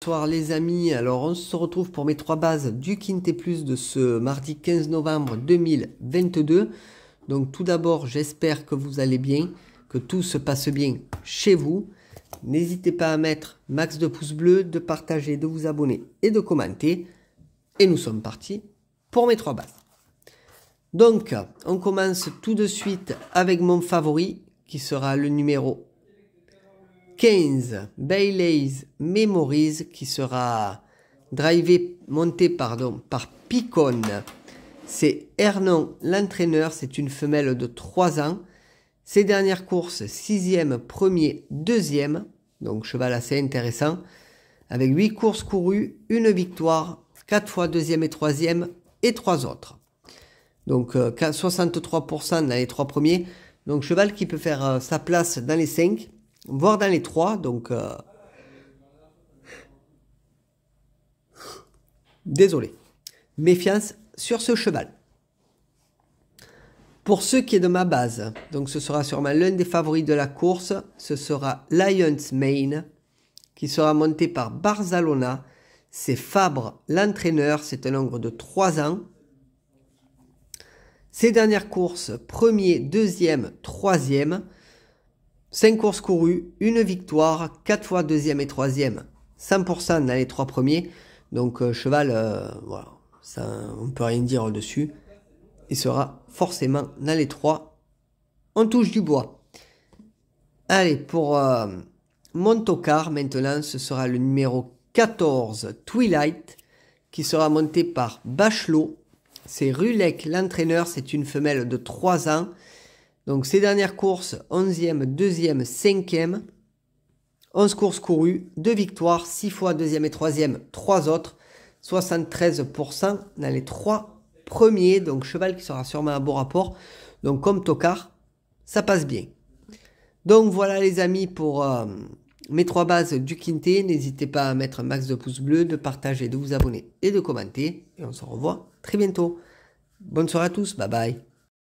Bonsoir les amis, alors on se retrouve pour mes trois bases du Quintet Plus de ce mardi 15 novembre 2022. Donc tout d'abord j'espère que vous allez bien, que tout se passe bien chez vous. N'hésitez pas à mettre max de pouces bleus, de partager, de vous abonner et de commenter. Et nous sommes partis pour mes trois bases. Donc on commence tout de suite avec mon favori qui sera le numéro 15, Baylays Memories, qui sera drivé, monté pardon, par Picon. C'est Hernon l'entraîneur, c'est une femelle de 3 ans. Ses dernières courses, 6e, 1 2e, donc cheval assez intéressant, avec 8 courses courues, une victoire, 4 fois 2e et 3e, et 3 autres. Donc 63% euh, dans les trois premiers, donc cheval qui peut faire euh, sa place dans les 5 Voir dans les trois. Donc, euh, désolé. Méfiance sur ce cheval. Pour ceux qui est de ma base, donc ce sera sûrement l'un des favoris de la course, ce sera Lions Main, qui sera monté par Barzalona. C'est Fabre l'entraîneur, c'est un nombre de 3 ans. Ses dernières courses, premier, deuxième, troisième. 5 courses courues, une victoire, 4 fois deuxième et troisième, 100% dans les trois premiers. Donc euh, cheval, on euh, voilà, on peut rien dire dessus. Il sera forcément dans les trois. On touche du bois. Allez, pour euh, Montocar, maintenant, ce sera le numéro 14, Twilight, qui sera monté par Bachelot. C'est Rulek, l'entraîneur, c'est une femelle de 3 ans. Donc ces dernières courses, 11e, 2e, 5e, 11 courses courues, 2 victoires, 6 fois 2e et 3e, 3 autres, 73% dans les 3 premiers, donc cheval qui sera sûrement à bon rapport. Donc comme Tocard, ça passe bien. Donc voilà les amis pour euh, mes 3 bases du Quintet. N'hésitez pas à mettre un max de pouces bleus, de partager, de vous abonner et de commenter. Et on se revoit très bientôt. Bonne soirée à tous, bye bye.